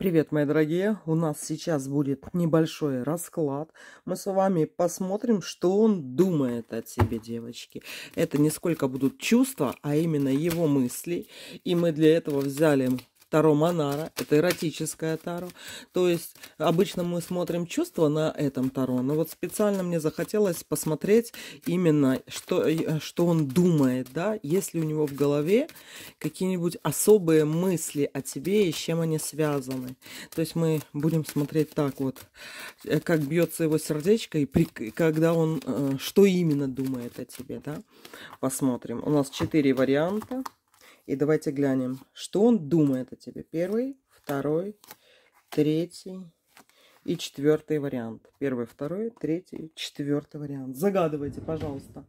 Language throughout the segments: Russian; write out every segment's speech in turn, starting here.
Привет, мои дорогие! У нас сейчас будет небольшой расклад. Мы с вами посмотрим, что он думает о тебе, девочки. Это не сколько будут чувства, а именно его мысли. И мы для этого взяли Таро Монара, это эротическое Таро. То есть обычно мы смотрим чувства на этом Таро, но вот специально мне захотелось посмотреть именно, что, э, что он думает, да, есть ли у него в голове какие-нибудь особые мысли о тебе и с чем они связаны. То есть мы будем смотреть так вот, э, как бьется его сердечко и при, когда он, э, что именно думает о тебе, да. Посмотрим. У нас четыре варианта. И давайте глянем, что он думает о тебе. Первый, второй, третий и четвертый вариант. Первый, второй, третий, четвертый вариант. Загадывайте, пожалуйста,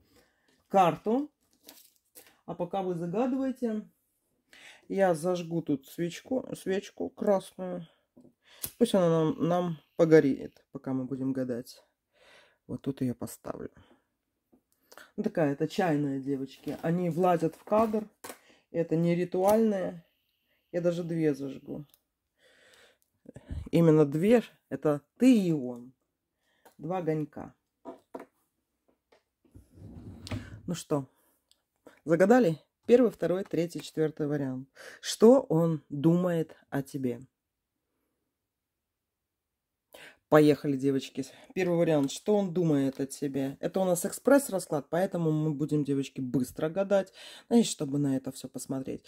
карту. А пока вы загадываете, я зажгу тут свечку, свечку красную. Пусть она нам, нам погорит, пока мы будем гадать. Вот тут ее поставлю. Ну, такая, это чайная, девочки. Они влазят в кадр. Это не ритуальные. Я даже две зажгу. Именно две. Это ты и он. Два гонька. Ну что, загадали? Первый, второй, третий, четвертый вариант. Что он думает о тебе? Поехали, девочки. Первый вариант. Что он думает о тебе? Это у нас экспресс-расклад, поэтому мы будем, девочки, быстро гадать, значит, чтобы на это все посмотреть.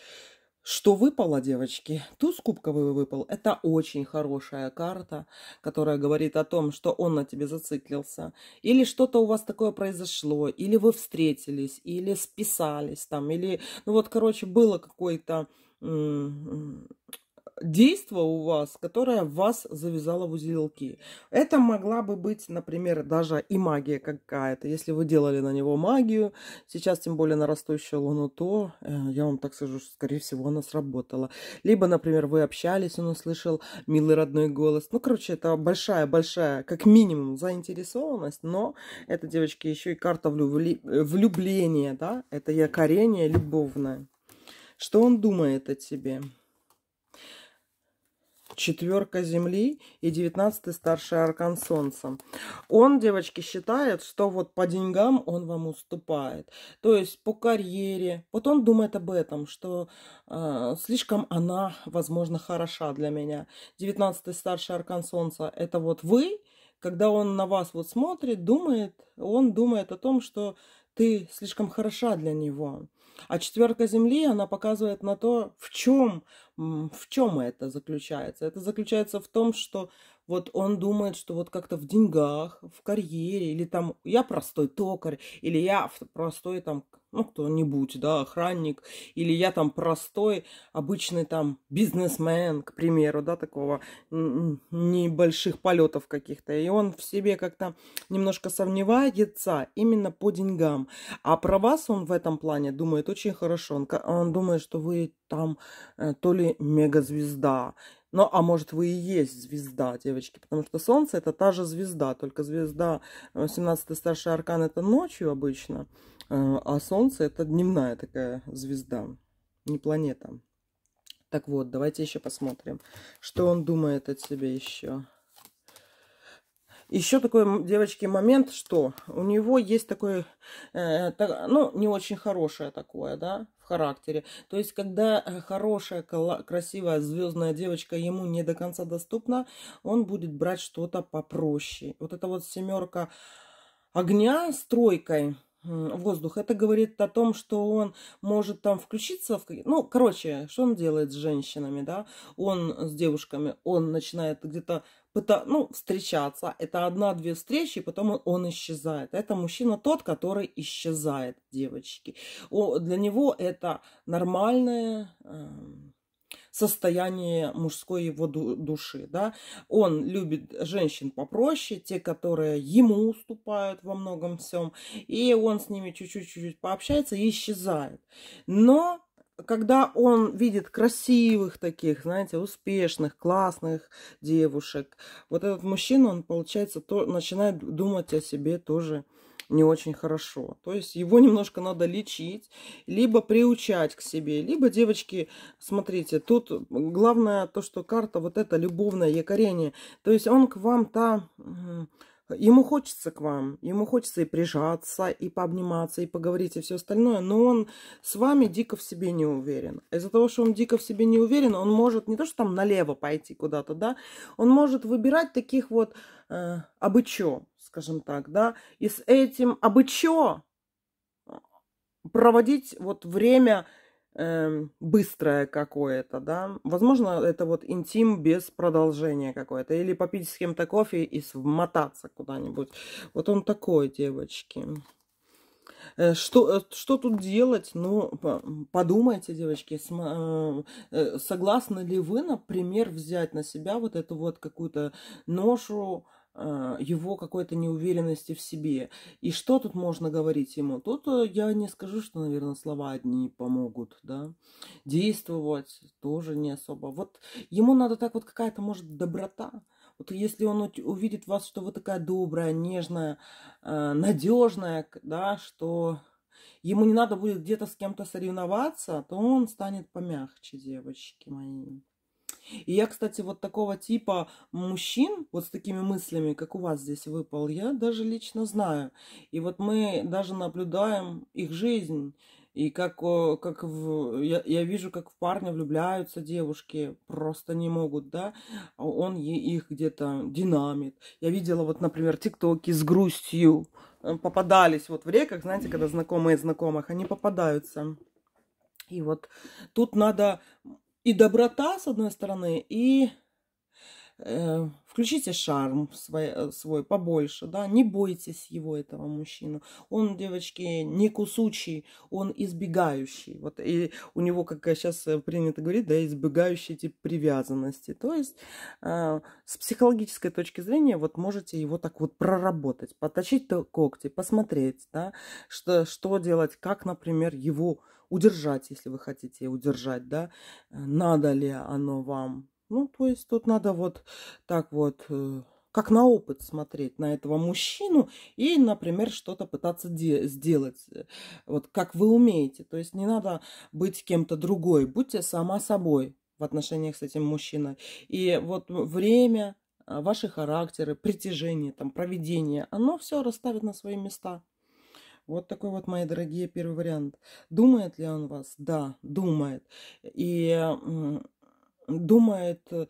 Что выпало, девочки? Туз кубковый выпал. Это очень хорошая карта, которая говорит о том, что он на тебе зациклился. Или что-то у вас такое произошло, или вы встретились, или списались там, или... Ну вот, короче, было какое то действо у вас, которое вас завязало в узелки. Это могла бы быть, например, даже и магия какая-то. Если вы делали на него магию, сейчас тем более на растущую луну, то, э, я вам так скажу, что, скорее всего, она сработала. Либо, например, вы общались, он услышал милый родной голос. Ну, короче, это большая-большая, как минимум, заинтересованность, но это, девочки, еще и карта э, влюбления, да? Это якорение любовное. Что он думает о тебе? четверка земли и девятнадцатый старший аркан солнца. Он, девочки, считает, что вот по деньгам он вам уступает. То есть по карьере. Вот он думает об этом, что э, слишком она, возможно, хороша для меня. Девятнадцатый старший аркан солнца – это вот вы. Когда он на вас вот смотрит, думает, он думает о том, что ты слишком хороша для него. А четверка Земли, она показывает на то, в чем, в чем это заключается. Это заключается в том, что вот он думает, что вот как-то в деньгах, в карьере, или там я простой токарь, или я простой там, ну, кто-нибудь, да, охранник, или я там простой, обычный там бизнесмен, к примеру, да, такого небольших полетов каких-то. И он в себе как-то немножко сомневается именно по деньгам. А про вас он в этом плане думает очень хорошо. Он, он думает, что вы там э, то ли мегазвезда, ну, а может, вы и есть звезда, девочки, потому что Солнце – это та же звезда, только звезда 17-й э, старший аркан – это ночью обычно, э, а Солнце – это дневная такая звезда, не планета. Так вот, давайте еще посмотрим, что он думает о себе еще. Еще такой, девочки, момент, что у него есть такой, э, так, ну, не очень хорошее такое, да, в характере. То есть, когда э, хорошая, красивая, звездная девочка ему не до конца доступна, он будет брать что-то попроще. Вот эта вот семерка огня с тройкой воздух. Это говорит о том, что он может там включиться в... Ну, короче, что он делает с женщинами, да? Он с девушками, он начинает где-то ну, встречаться. Это одна-две встречи, и потом он исчезает. Это мужчина тот, который исчезает, девочки. О, для него это нормальное эм, состояние мужской его души. Да? Он любит женщин попроще, те, которые ему уступают во многом всем, и он с ними чуть-чуть пообщается и исчезает. Но когда он видит красивых таких, знаете, успешных, классных девушек, вот этот мужчина, он, получается, то, начинает думать о себе тоже не очень хорошо. То есть его немножко надо лечить, либо приучать к себе, либо, девочки, смотрите, тут главное то, что карта вот это любовное якорение. То есть он к вам-то... Ему хочется к вам, ему хочется и прижаться, и пообниматься, и поговорить, и все остальное, но он с вами дико в себе не уверен. Из-за того, что он дико в себе не уверен, он может не то, что там налево пойти куда-то, да, он может выбирать таких вот э, обычо, скажем так, да, и с этим обычо проводить вот время Эм, быстрое какое-то, да. Возможно, это вот интим без продолжения какое-то. Или попить с кем-то кофе и смотаться куда-нибудь. Вот он такой, девочки. Э, что, э, что тут делать? Ну, подумайте, девочки, э, согласны ли вы, например, взять на себя вот эту вот какую-то ношу а, его какой-то неуверенности в себе. И что тут можно говорить ему? Тут э, я не скажу, что, наверное, слова одни помогут, да. Действовать тоже не особо. Вот ему надо так вот какая-то, может, доброта. Вот если он увидит вас, что вы такая добрая, нежная, а, надежная, да, что ему не надо будет где-то с кем-то соревноваться, то он станет помягче, девочки мои. И я, кстати, вот такого типа мужчин, вот с такими мыслями, как у вас здесь выпал, я даже лично знаю. И вот мы даже наблюдаем их жизнь. И как, как в, я, я вижу, как в парня влюбляются девушки, просто не могут, да, а он их где-то динамит. Я видела вот, например, тиктоки с грустью э, попадались вот в реках, знаете, когда знакомые знакомых, они попадаются. И вот тут надо и доброта, с одной стороны, и э, включите шарм свой, э, свой побольше, да, не бойтесь его, этого мужчину. Он, девочки, не кусучий, он избегающий. Вот, и у него, как сейчас э, принято говорить, да, избегающий тип привязанности. То есть э, с психологической точки зрения вот можете его так вот проработать, поточить когти, посмотреть, да, что, что делать, как, например, его удержать, если вы хотите удержать, да, надо ли оно вам. Ну, то есть тут надо вот так вот, э, как на опыт смотреть на этого мужчину и, например, что-то пытаться сделать, э, вот как вы умеете. То есть не надо быть кем-то другой, будьте сама собой в отношениях с этим мужчиной. И вот время, а, ваши характеры, притяжение, там, проведение, оно все расставит на свои места. Вот такой вот, мои дорогие, первый вариант. Думает ли он вас? Да, думает. И думает э,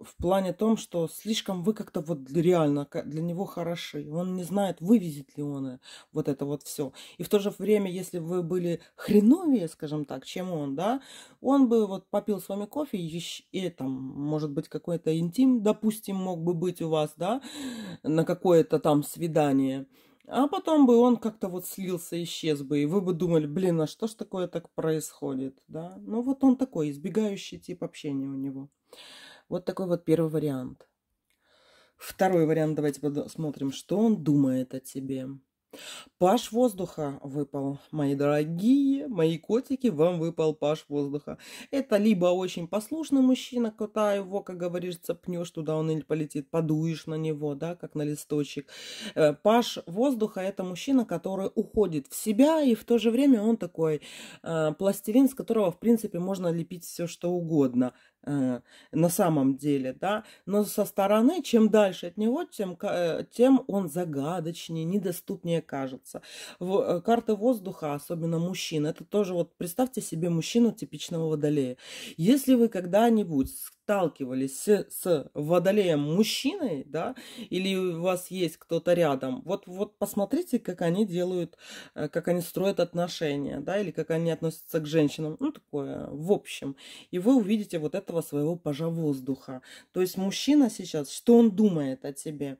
в плане том, что слишком вы как-то вот реально для него хороши. Он не знает, вывезет ли он э, вот это вот все. И в то же время, если вы были хреновее, скажем так, чем он, да, он бы вот попил с вами кофе, и, и там, может быть, какой-то интим, допустим, мог бы быть у вас, да, на какое-то там свидание – а потом бы он как-то вот слился, исчез бы, и вы бы думали, блин, а что ж такое так происходит, да? Ну вот он такой, избегающий тип общения у него. Вот такой вот первый вариант. Второй вариант, давайте посмотрим, что он думает о тебе. Паш воздуха выпал, мои дорогие, мои котики, вам выпал паш воздуха. Это либо очень послушный мужчина, кота его, как говорится, пнешь туда, он или полетит, подуешь на него, да, как на листочек. Э, паш воздуха – это мужчина, который уходит в себя, и в то же время он такой э, пластилин, с которого, в принципе, можно лепить все, что угодно. Э, на самом деле, да, но со стороны, чем дальше от него, тем, э, тем он загадочнее, недоступнее кажется. Э, карта воздуха, особенно мужчин, это тоже вот представьте себе мужчину типичного водолея. Если вы когда-нибудь сталкивались с, с водолеем мужчиной, да, или у вас есть кто-то рядом, вот, вот посмотрите, как они делают, э, как они строят отношения, да, или как они относятся к женщинам, ну, такое, в общем. И вы увидите вот этого своего пожа воздуха. То есть мужчина сейчас, что он думает о тебе?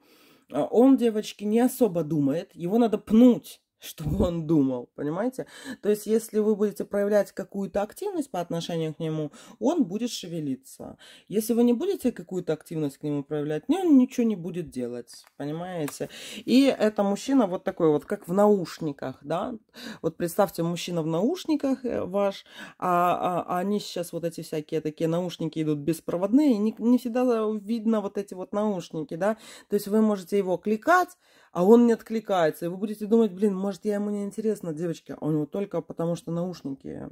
Э, он, девочки, не особо думает, его надо пнуть что он думал, понимаете? То есть, если вы будете проявлять какую-то активность по отношению к нему, он будет шевелиться. Если вы не будете какую-то активность к нему проявлять, не, он ничего не будет делать, понимаете? И это мужчина вот такой вот, как в наушниках, да? Вот представьте, мужчина в наушниках э, ваш, а, а, а они сейчас вот эти всякие такие наушники идут беспроводные, не, не всегда видно вот эти вот наушники, да? То есть, вы можете его кликать, а он не откликается. И вы будете думать, блин, может, я ему не интересна, девочки, а у него только потому, что наушники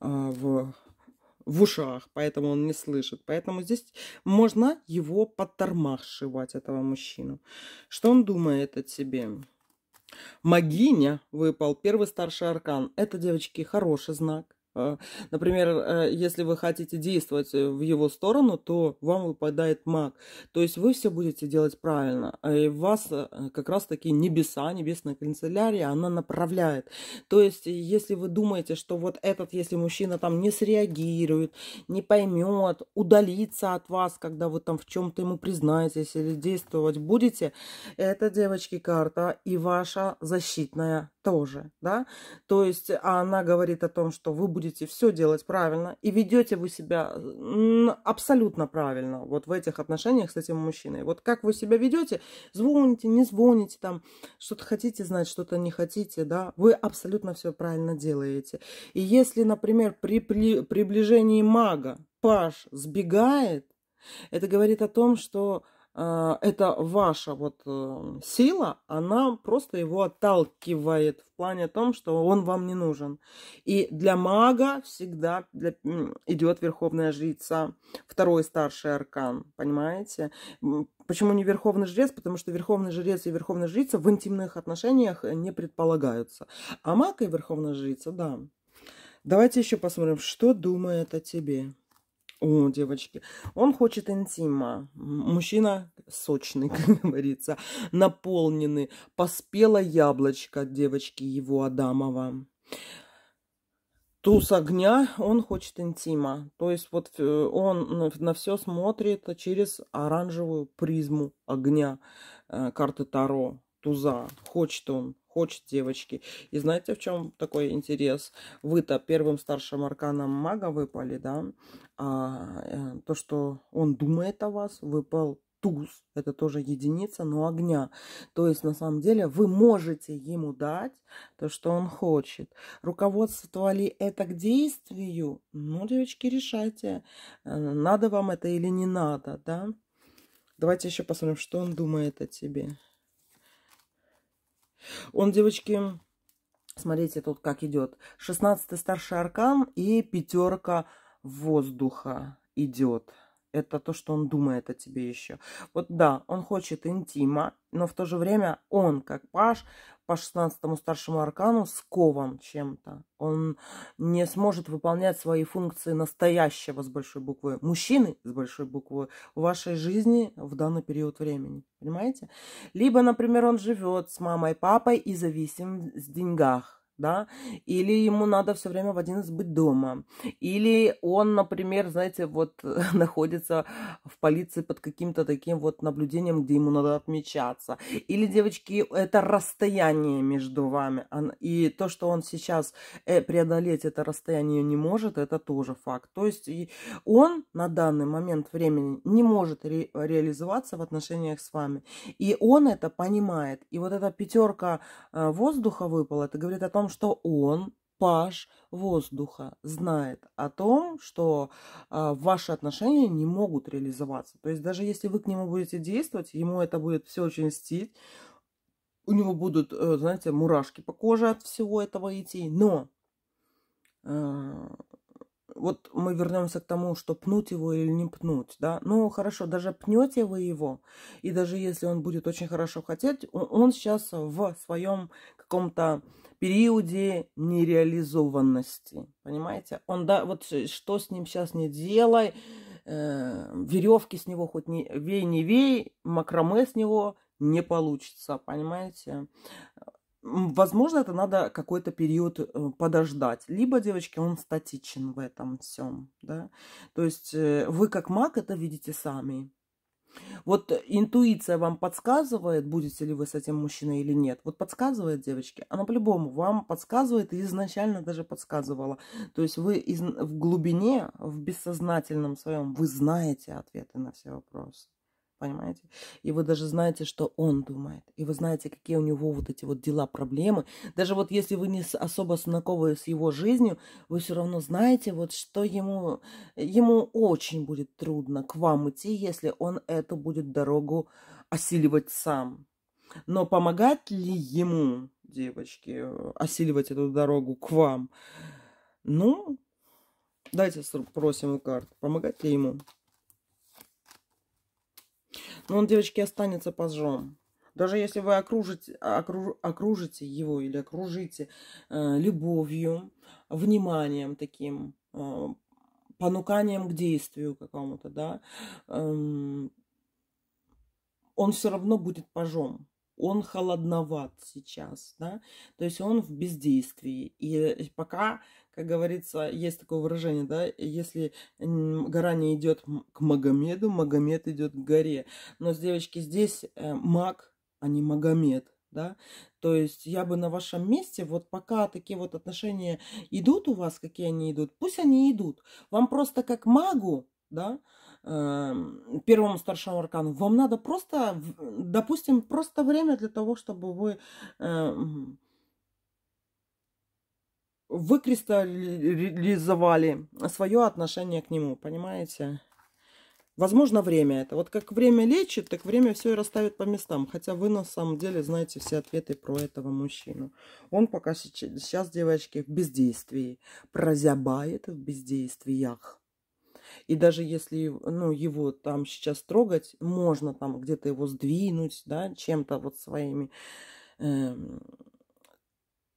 а, в, в ушах, поэтому он не слышит. Поэтому здесь можно его под этого мужчину. Что он думает о тебе? Магиня выпал, первый старший аркан. Это, девочки, хороший знак. А, например, э, если вы хотите действовать э, в его сторону, то вам выпадает маг. То есть вы все будете делать правильно. А и вас э, как раз-таки небеса, небесная канцелярия, она направляет. То есть если вы думаете, что вот этот, если мужчина там не среагирует, не поймет, удалится от вас, когда вы там в чем-то ему признаетесь или действовать будете, это, девочки, карта и ваша защитная тоже, да, то есть э, а она говорит о том, что вы будете все делать правильно и ведете вы себя абсолютно правильно вот в этих отношениях с этим мужчиной. Вот как вы себя ведете, звоните, не звоните, там что-то хотите знать, что-то не хотите, да, вы абсолютно все правильно делаете. И если, например, при приближении мага Паш сбегает, это говорит о том, что а, это ваша вот эм, сила, она просто его отталкивает в плане том, что он вам не нужен. И для мага всегда для, идет верховная жрица, второй старший аркан, понимаете? Почему не верховный жрец? Потому что верховный жрец и верховная жрица в интимных отношениях не предполагаются. А маг и верховная жрица, да. Давайте еще посмотрим, что думает о тебе. О, девочки, он хочет интима. Мужчина сочный, как говорится, наполненный. Поспело яблочко, девочки, его Адамова. Туз огня, он хочет интима. То есть вот э, он на все смотрит через оранжевую призму огня э, карты Таро, туза. Хочет он, хочет девочки. И знаете, в чем такой интерес? Вы-то первым старшим арканом мага выпали, да? А, э, то, что он думает о вас, выпал туз, это тоже единица, но огня. То есть, на самом деле, вы можете ему дать то, что он хочет. Руководство ли это к действию? Ну, девочки, решайте, э, надо вам это или не надо, да? Давайте еще посмотрим, что он думает о тебе. Он, девочки, смотрите тут как идет. 16 старший аркан и пятерка воздуха идет это то, что он думает о тебе еще. Вот да, он хочет интима, но в то же время он, как Паш, по 16-му старшему аркану скован чем-то. Он не сможет выполнять свои функции настоящего с большой буквы, мужчины с большой буквы в вашей жизни в данный период времени. Понимаете? Либо, например, он живет с мамой и папой и зависим в деньгах да, или ему надо все время в 11 быть дома, или он, например, знаете, вот находится в полиции под каким-то таким вот наблюдением, где ему надо отмечаться, или, девочки, это расстояние между вами, и то, что он сейчас э, преодолеть это расстояние не может, это тоже факт, то есть он на данный момент времени не может ре реализоваться в отношениях с вами, и он это понимает, и вот эта пятерка э, воздуха выпала, это говорит о том, что он, паш воздуха, знает о том, что э, ваши отношения не могут реализоваться. То есть даже если вы к нему будете действовать, ему это будет все очень льстить, у него будут, э, знаете, мурашки по коже от всего этого идти, но э, вот мы вернемся к тому, что пнуть его или не пнуть, да, ну хорошо, даже пнете вы его, и даже если он будет очень хорошо хотеть, он, сейчас в своем каком-то периоде нереализованности, понимаете? Он, да, вот что с ним сейчас не делай, э, веревки с него хоть не вей, не вей, макраме с него не получится, понимаете? Возможно, это надо какой-то период э, подождать. Либо, девочки, он статичен в этом всем. Да? То есть э, вы как маг это видите сами. Вот интуиция вам подсказывает, будете ли вы с этим мужчиной или нет. Вот подсказывает, девочки, она по-любому вам подсказывает и изначально даже подсказывала. То есть вы из, в глубине, в бессознательном своем, вы знаете ответы на все вопросы понимаете? И вы даже знаете, что он думает. И вы знаете, какие у него вот эти вот дела, проблемы. Даже вот если вы не особо знакомы с его жизнью, вы все равно знаете, вот что ему... Ему очень будет трудно к вам идти, если он эту будет дорогу осиливать сам. Но помогать ли ему, девочки, осиливать эту дорогу к вам? Ну, дайте спросим у карт, помогать ли ему? Но ну, он, девочки, останется пожом. Даже если вы окружите, окруж, окружите его или окружите э, любовью, вниманием таким, э, понуканием к действию какому-то, да, э, он все равно будет пожом он холодноват сейчас, да, то есть он в бездействии. И пока, как говорится, есть такое выражение, да, если гора не идет к Магомеду, Магомед идет к горе. Но, девочки, здесь э, маг, а не Магомед, да, то есть я бы на вашем месте, вот пока такие вот отношения идут у вас, какие они идут, пусть они идут. Вам просто как магу, да, Эм, первому старшему аркану. Вам надо просто, допустим, просто время для того, чтобы вы эм, выкристаллизовали свое отношение к нему, понимаете? Возможно, время это. Вот как время лечит, так время все и расставит по местам. Хотя вы на самом деле знаете все ответы про этого мужчину. Он пока сейчас, девочки, в бездействии. Прозябает в бездействиях. И даже если ну, его там сейчас трогать, можно там где-то его сдвинуть, да, чем-то вот своими э,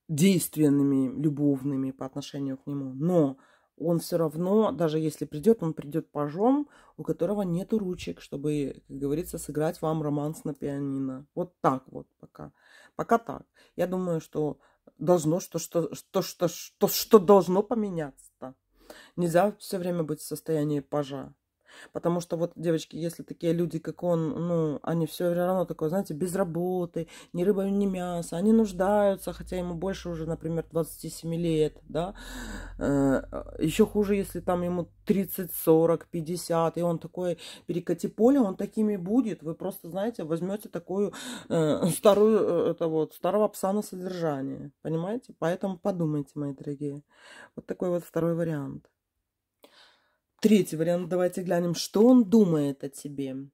действенными, любовными по отношению к нему. Но он все равно, даже если придет, он придет пожом, у которого нет ручек, чтобы, как говорится, сыграть вам романс на пианино. Вот так вот пока. Пока так. Я думаю, что должно, что, что, что, что, что, что должно поменяться. Нельзя все время быть в состоянии пажа. Потому что вот, девочки, если такие люди, как он, ну, они все равно такое, знаете, без работы, ни рыба, ни мясо, они нуждаются, хотя ему больше уже, например, 27 лет, да. Э, Еще хуже, если там ему 30, 40, 50, и он такой перекати поле, он такими будет. Вы просто, знаете, возьмете такую э, старую, э, это вот, старого пса на содержание, понимаете? Поэтому подумайте, мои дорогие. Вот такой вот второй вариант. Третий вариант, давайте глянем, что он думает о тебе.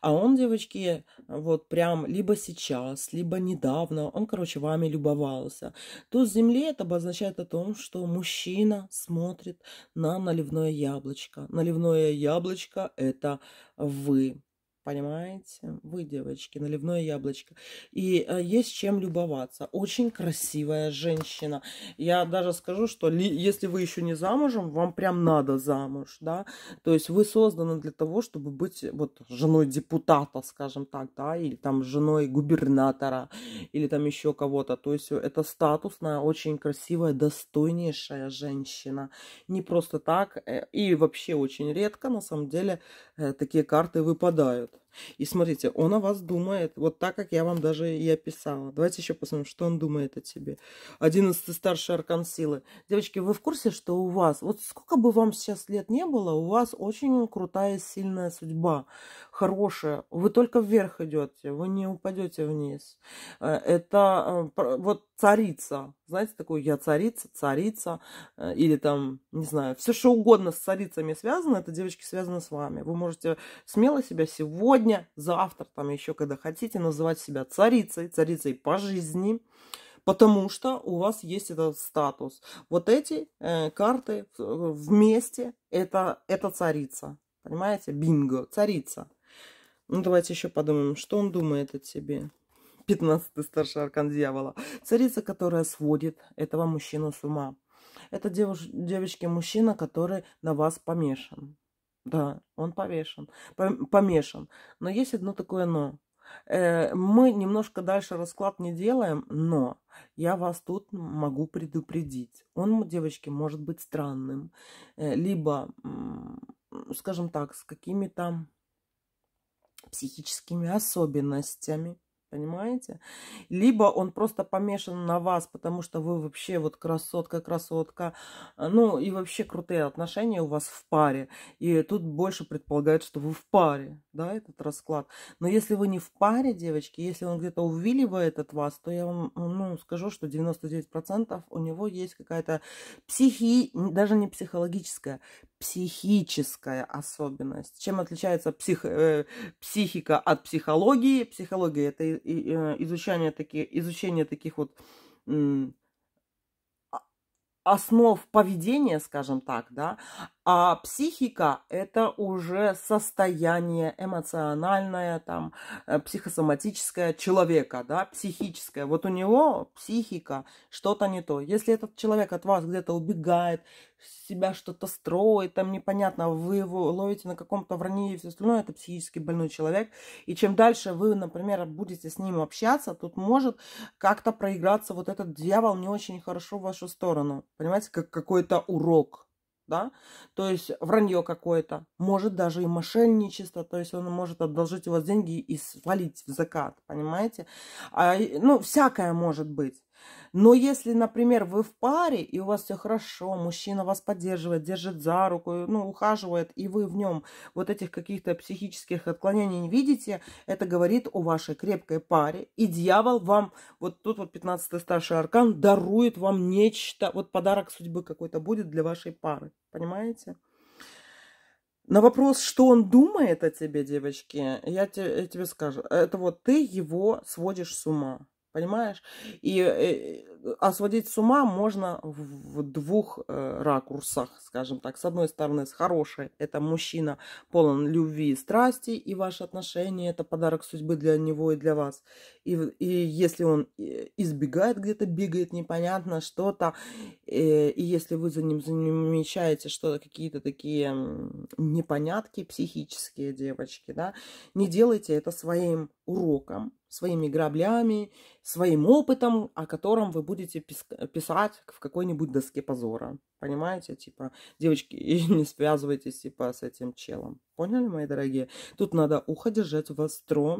А он, девочки, вот прям либо сейчас, либо недавно, он, короче, вами любовался. Туз земли это обозначает о том, что мужчина смотрит на наливное яблочко. Наливное яблочко – это вы. Понимаете? Вы, девочки, наливное яблочко. И э, есть чем любоваться. Очень красивая женщина. Я даже скажу, что ли, если вы еще не замужем, вам прям надо замуж, да? То есть вы созданы для того, чтобы быть вот женой депутата, скажем так, да? Или там женой губернатора, или там еще кого-то. То есть это статусная, очень красивая, достойнейшая женщина. Не просто так. Э, и вообще очень редко, на самом деле, Э, такие карты выпадают. И смотрите, он о вас думает, вот так, как я вам даже и описала. Давайте еще посмотрим, что он думает о тебе. Одиннадцатый старший аркан силы. Девочки, вы в курсе, что у вас, вот сколько бы вам сейчас лет не было, у вас очень крутая, сильная судьба, хорошая. Вы только вверх идете, вы не упадете вниз. Э, это э, вот царица, знаете, такой я царица, царица, э, или там, не знаю, все что угодно с царицами связано, это, девочки, связано с вами. Вы можете смело себя сегодня сегодня, завтра, там еще когда хотите, называть себя царицей, царицей по жизни, потому что у вас есть этот статус. Вот эти э, карты вместе, это, это царица, понимаете? Бинго, царица. Ну, давайте еще подумаем, что он думает о тебе. 15 старший аркан дьявола. Царица, которая сводит этого мужчину с ума. Это девуш... девочки-мужчина, который на вас помешан. Да, он повешен, помешан. Но есть одно такое но. Э, мы немножко дальше расклад не делаем, но я вас тут могу предупредить. Он, девочки, может быть странным. Э, либо, скажем так, с какими-то психическими особенностями. Понимаете? Либо он просто помешан на вас, потому что вы вообще вот красотка-красотка. А, ну и вообще крутые отношения у вас в паре. И тут больше предполагают, что вы в паре, да, этот расклад. Но если вы не в паре, девочки, если он где-то увиливает от вас, то я вам ну, скажу, что 99% у него есть какая-то психи... даже не психологическая, психическая особенность. Чем отличается псих... Э, психика от психологии? Психология – это Э, изучение таких, изучение таких вот а, основ поведения, скажем так, да, а психика – это уже состояние эмоциональное, там, э, психосоматическое человека, да, психическое. Вот у него психика, что-то не то. Если этот человек от вас где-то убегает, себя что-то строит, там непонятно, вы его ловите на каком-то вранье и все остальное, это психически больной человек. И чем дальше вы, например, будете с ним общаться, тут может как-то проиграться вот этот дьявол не очень хорошо в вашу сторону. Понимаете, как какой-то урок – да, то есть вранье какое-то, может даже и мошенничество, то есть он может одолжить у вас деньги и свалить в закат, понимаете? А, ну, всякое может быть. Но если, например, вы в паре, и у вас все хорошо, мужчина вас поддерживает, держит за руку, ну, ухаживает, и вы в нем вот этих каких-то психических отклонений не видите, это говорит о вашей крепкой паре. И дьявол вам, вот тут вот 15-й старший аркан, дарует вам нечто, вот подарок судьбы какой-то будет для вашей пары. Понимаете? На вопрос, что он думает о тебе, девочки, я тебе, я тебе скажу. Это вот ты его сводишь с ума понимаешь? И э, осводить а с ума можно в двух э, ракурсах, скажем так. С одной стороны, с хорошей. Это мужчина полон любви и страсти, и ваши отношения – это подарок судьбы для него и для вас. И, и если он э, избегает где-то, бегает непонятно что-то, э, и если вы за ним замечаете что-то, какие-то такие непонятки психические, девочки, да, не делайте это своим уроком, своими граблями, своим опытом, о котором вы будете будете э, писать в какой-нибудь доске позора. Понимаете? Типа, девочки, не связывайтесь, типа, с этим челом. Поняли, мои дорогие? Тут надо ухо держать востро,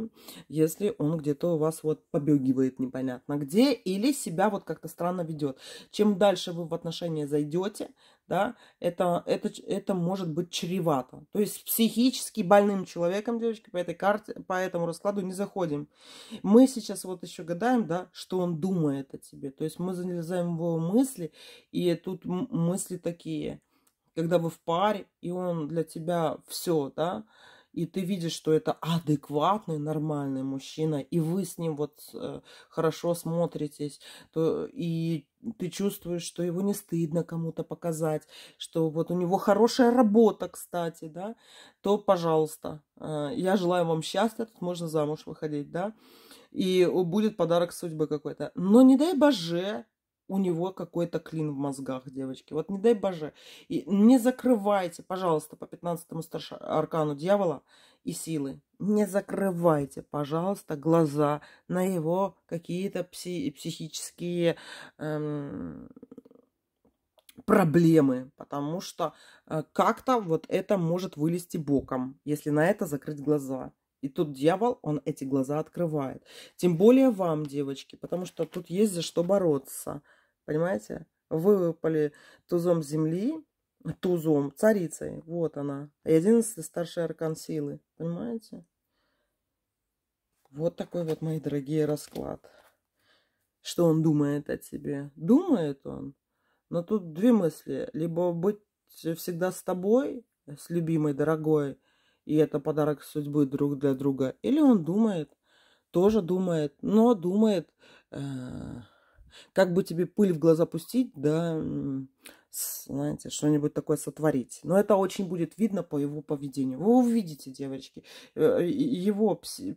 если он где-то у вас вот побегивает непонятно где или себя вот как-то странно ведет. Чем дальше вы в отношения зайдете, да, это, это, это может быть чревато. То есть психически больным человеком, девочки, по этой карте, по этому раскладу не заходим. Мы сейчас вот еще гадаем, да, что он думает о тебе. То есть мы залезаем в его мысли, и тут мысли такие, когда вы в паре, и он для тебя все, да, и ты видишь, что это адекватный, нормальный мужчина, и вы с ним вот э, хорошо смотритесь, то и ты чувствуешь, что его не стыдно кому-то показать, что вот у него хорошая работа, кстати, да, то, пожалуйста, э, я желаю вам счастья, тут можно замуж выходить, да, и будет подарок судьбы какой-то. Но не дай боже, у него какой-то клин в мозгах, девочки. Вот не дай боже. И не закрывайте, пожалуйста, по 15-му аркану дьявола и силы. Не закрывайте, пожалуйста, глаза на его какие-то пси... психические эм... проблемы. Потому что э, как-то вот это может вылезти боком, если на это закрыть глаза. И тут дьявол, он эти глаза открывает. Тем более вам, девочки, потому что тут есть за что бороться. Понимаете? выпали тузом земли, тузом, царицей. Вот она. И одиннадцатый старший аркан силы. Понимаете? Вот такой вот, мои дорогие, расклад. Что он думает о тебе? Думает он. Но тут две мысли. Либо быть всегда с тобой, с любимой, дорогой, и это подарок судьбы друг для друга. Или он думает, тоже думает, но думает... Э -э как бы тебе пыль в глаза пустить, да, знаете, что-нибудь такое сотворить. Но это очень будет видно по его поведению. Вы увидите, девочки, э, его пси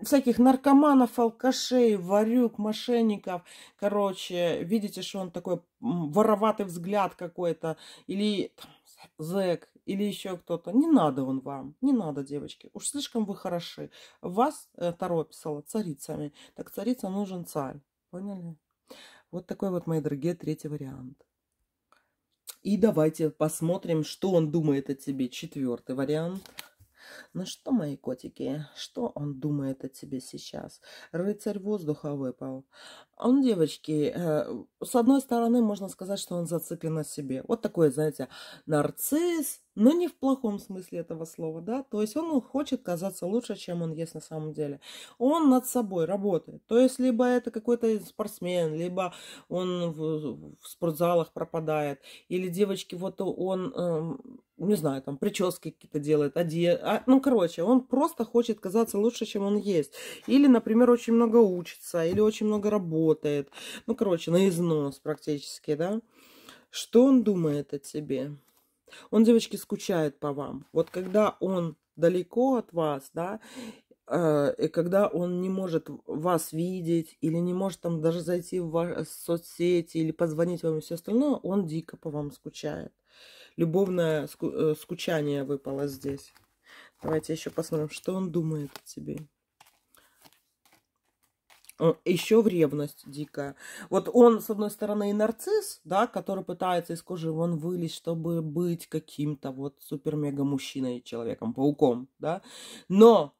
всяких наркоманов, алкашей, варюк, мошенников. Короче, видите, что он такой вороватый взгляд какой-то, или там, зэк, или еще кто-то. Не надо он вам, не надо, девочки. Уж слишком вы хороши. Вас, второе э, писала, царицами. Так царица нужен царь. Поняли? Вот такой вот, мои дорогие, третий вариант. И давайте посмотрим, что он думает о тебе. Четвертый вариант. Ну что, мои котики, что он думает о тебе сейчас? Рыцарь воздуха выпал. Он, девочки, э, с одной стороны, можно сказать, что он зацеплен на себе. Вот такой, знаете, нарцисс, но не в плохом смысле этого слова, да? То есть он хочет казаться лучше, чем он есть на самом деле. Он над собой работает. То есть либо это какой-то спортсмен, либо он в, в спортзалах пропадает, или девочки, вот он... Э, не знаю, там, прически какие-то делает, оде... А, ну, короче, он просто хочет казаться лучше, чем он есть. Или, например, очень много учится, или очень много работает. Ну, короче, на износ практически, да. Что он думает о тебе? Он, девочки, скучает по вам. Вот когда он далеко от вас, да, э, и когда он не может вас видеть или не может там даже зайти в соцсети или позвонить вам и все остальное, он дико по вам скучает любовное э, скучание выпало здесь. Давайте еще посмотрим, что он думает о тебе. Еще в ревность дикая. Вот он, с одной стороны, и нарцисс, да, который пытается из кожи вон вылезть, чтобы быть каким-то вот супер-мега-мужчиной, человеком-пауком, да. Но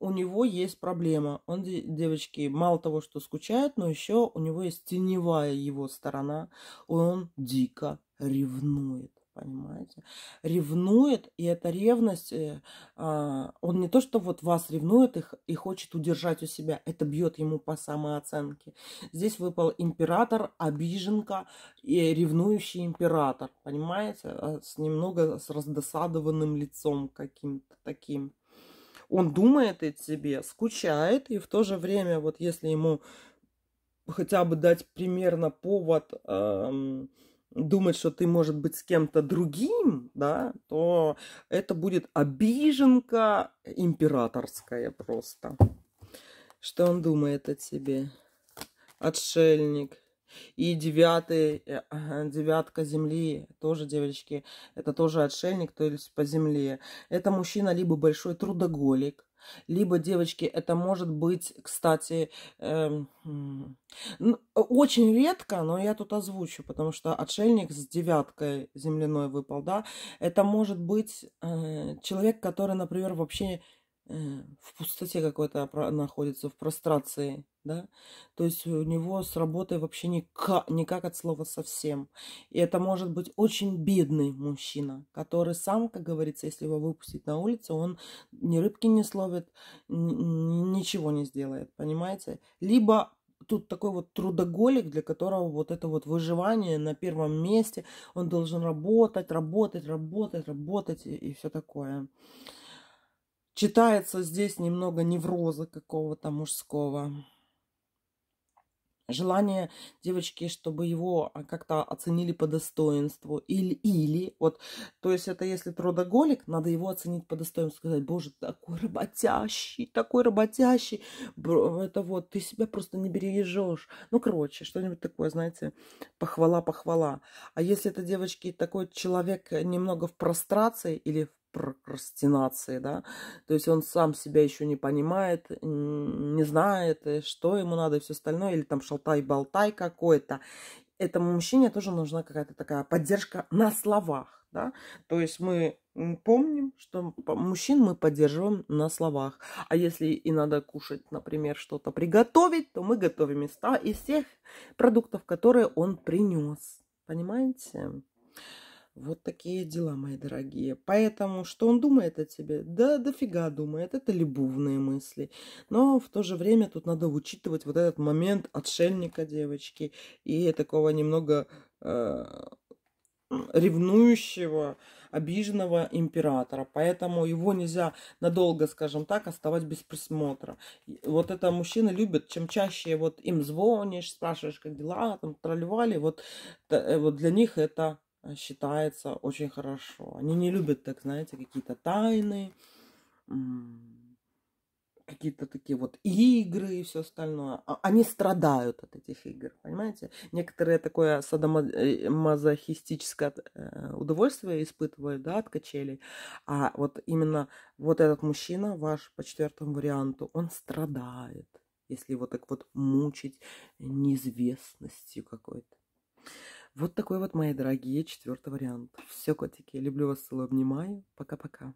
у него есть проблема. Он, девочки, мало того, что скучает, но еще у него есть теневая его сторона. Он дико ревнует понимаете? Ревнует, и эта ревность, э, а, он не то, что вот вас ревнует их и хочет удержать у себя, это бьет ему по самооценке. Здесь выпал император, обиженка и ревнующий император, понимаете? А с немного с раздосадованным лицом каким-то таким. Он думает о тебе, скучает, и в то же время, вот если ему хотя бы дать примерно повод... Эм, думать, что ты, может быть, с кем-то другим, да, то это будет обиженка императорская просто. Что он думает о тебе? Отшельник. И девятый, э, девятка земли, тоже, девочки, это тоже отшельник, то есть по земле. Это мужчина либо большой трудоголик, либо, девочки, это может быть, кстати, э, очень редко, но я тут озвучу, потому что отшельник с девяткой земляной выпал, да, это может быть э, человек, который, например, вообще Э, в пустоте какой-то находится, в прострации, да, то есть у него с работой вообще никак, никак от слова совсем. И это может быть очень бедный мужчина, который сам, как говорится, если его выпустить на улицу, он ни рыбки не словит, ничего не сделает, понимаете? Либо тут такой вот трудоголик, для которого вот это вот выживание на первом месте, он должен работать, работать, работать, работать и, и все такое. Читается здесь немного невроза какого-то мужского. Желание девочки, чтобы его а, как-то оценили по достоинству. Или, или, вот, то есть это если трудоголик, надо его оценить по достоинству. Сказать, боже, такой работящий, такой работящий. Это вот, ты себя просто не бережешь. Ну, короче, что-нибудь такое, знаете, похвала, похвала. А если это девочки такой человек э, немного в прострации или в прокрастинации, да, то есть он сам себя еще не понимает, не знает, э, что ему надо и все остальное, или там шалтай-болтай какой-то. Этому мужчине тоже нужна какая-то такая поддержка на словах, да, то есть мы помним, что мужчин мы поддерживаем на словах, а если и надо кушать, например, что-то приготовить, то мы готовим из, из всех продуктов, которые он принес, понимаете? Вот такие дела, мои дорогие. Поэтому, что он думает о тебе? Да дофига думает. Это любовные мысли. Но в то же время тут надо учитывать вот этот момент отшельника девочки и такого немного э, ревнующего, обиженного императора. Поэтому его нельзя надолго, скажем так, оставать без присмотра. Вот это мужчины любят. Чем чаще вот им звонишь, спрашиваешь, как дела, там, тролливали, вот, э, вот для них это Э, считается очень хорошо. Они не любят, так знаете, какие-то тайны, какие-то такие вот игры и все остальное. А они страдают от этих игр, понимаете? Некоторые такое садомазохистическое э, э, удовольствие испытывают, да, от качелей. А вот именно вот этот мужчина, ваш по четвертому варианту, он страдает, если его так вот мучить неизвестностью какой-то. Вот такой вот, мои дорогие, четвертый вариант. Все, котики, люблю вас, целую, обнимаю. Пока-пока.